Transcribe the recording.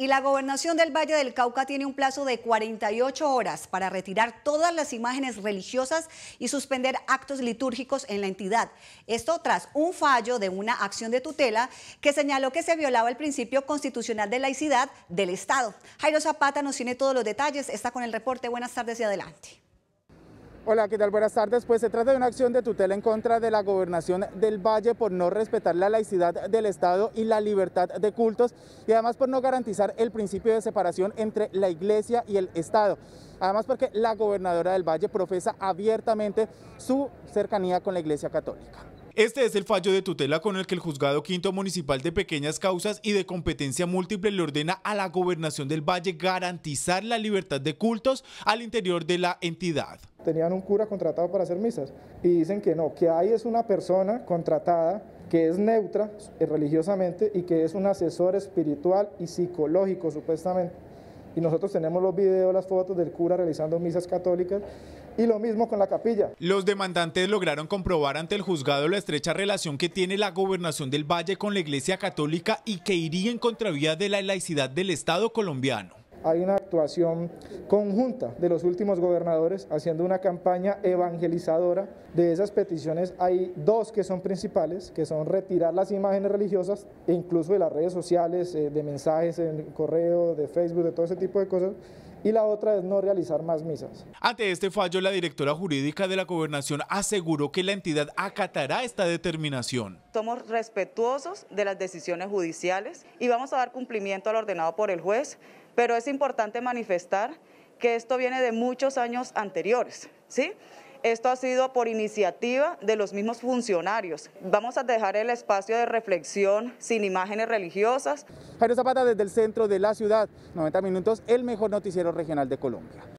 Y la gobernación del Valle del Cauca tiene un plazo de 48 horas para retirar todas las imágenes religiosas y suspender actos litúrgicos en la entidad. Esto tras un fallo de una acción de tutela que señaló que se violaba el principio constitucional de laicidad del Estado. Jairo Zapata nos tiene todos los detalles, está con el reporte. Buenas tardes y adelante. Hola, ¿qué tal? Buenas tardes. Pues se trata de una acción de tutela en contra de la gobernación del Valle por no respetar la laicidad del Estado y la libertad de cultos y además por no garantizar el principio de separación entre la Iglesia y el Estado. Además porque la gobernadora del Valle profesa abiertamente su cercanía con la Iglesia Católica. Este es el fallo de tutela con el que el Juzgado Quinto Municipal de Pequeñas Causas y de Competencia Múltiple le ordena a la Gobernación del Valle garantizar la libertad de cultos al interior de la entidad tenían un cura contratado para hacer misas y dicen que no, que ahí es una persona contratada que es neutra eh, religiosamente y que es un asesor espiritual y psicológico supuestamente. Y nosotros tenemos los videos, las fotos del cura realizando misas católicas y lo mismo con la capilla. Los demandantes lograron comprobar ante el juzgado la estrecha relación que tiene la gobernación del Valle con la Iglesia Católica y que iría en contravía de la laicidad del Estado colombiano hay una actuación conjunta de los últimos gobernadores haciendo una campaña evangelizadora. De esas peticiones hay dos que son principales, que son retirar las imágenes religiosas e incluso de las redes sociales, eh, de mensajes en correo, de Facebook, de todo ese tipo de cosas y la otra es no realizar más misas. Ante este fallo, la directora jurídica de la gobernación aseguró que la entidad acatará esta determinación. Somos respetuosos de las decisiones judiciales y vamos a dar cumplimiento al ordenado por el juez, pero es importante manifestar que esto viene de muchos años anteriores, ¿sí? Esto ha sido por iniciativa de los mismos funcionarios. Vamos a dejar el espacio de reflexión sin imágenes religiosas. Jairo Zapata desde el centro de la ciudad, 90 minutos, el mejor noticiero regional de Colombia.